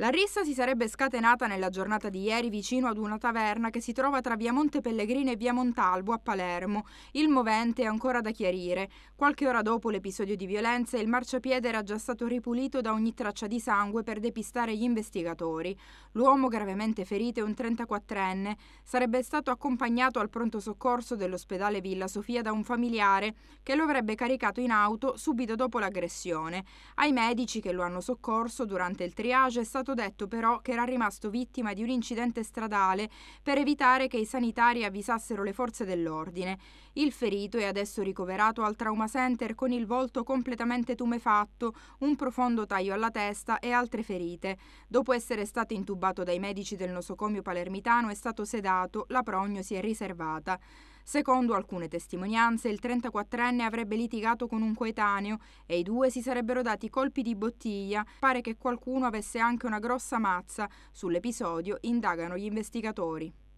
La rissa si sarebbe scatenata nella giornata di ieri vicino ad una taverna che si trova tra via Monte Pellegrino e via Montalbo a Palermo. Il movente è ancora da chiarire. Qualche ora dopo l'episodio di violenza, il marciapiede era già stato ripulito da ogni traccia di sangue per depistare gli investigatori. L'uomo gravemente ferito è un 34enne. Sarebbe stato accompagnato al pronto soccorso dell'ospedale Villa Sofia da un familiare che lo avrebbe caricato in auto subito dopo l'aggressione. Ai medici che lo hanno soccorso durante il triage è stato stato detto però che era rimasto vittima di un incidente stradale per evitare che i sanitari avvisassero le forze dell'ordine. Il ferito è adesso ricoverato al trauma center con il volto completamente tumefatto, un profondo taglio alla testa e altre ferite. Dopo essere stato intubato dai medici del nosocomio palermitano è stato sedato, la prognosi è riservata. Secondo alcune testimonianze, il 34enne avrebbe litigato con un coetaneo e i due si sarebbero dati colpi di bottiglia. Pare che qualcuno avesse anche una grossa mazza. Sull'episodio indagano gli investigatori.